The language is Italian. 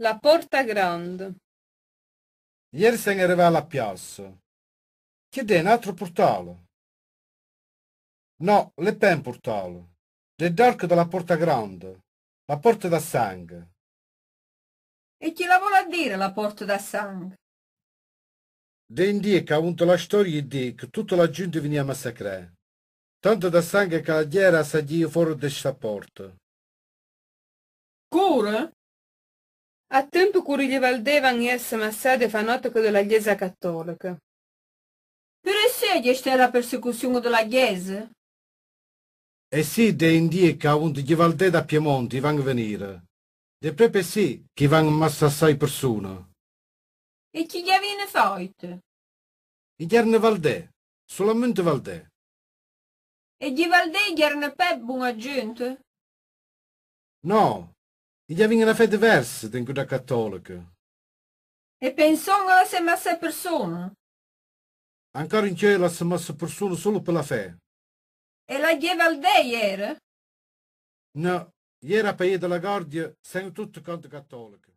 La Porta Grande. Ieri se ne arriva alla piazza. Chiede un altro portale. No, le pen portale. Dell'arco della Porta Grande. La Porta da Sangue. E chi la vuole dire la Porta da Sangue? De indie che ha avuto la storia di che tutta la gente veniva a massacrare. Tanto da sangue che la ghiera sa di fuori da questa porta. Cura? A tempo gli curriglievaldevano essere sede fanatico della Chiesa cattolica. Però che c'è la persecuzione della Chiesa? E sì, de indie che un Givaldè da Piemonte van venire. De prepe sì, che van massassai persone. E chi gli viene fatto? I giarne valde, solamente valde. E gli Valdè giarne pe buona gente? No, il y avait une affaire diverse d'un gouda catholique. E pensò alla stessa persona. Ancora in cielo la stessa persona solo per la fede. E la lleva al Gevaldei ieri? No, era paese della Guardia, sono tutti conto cattolico.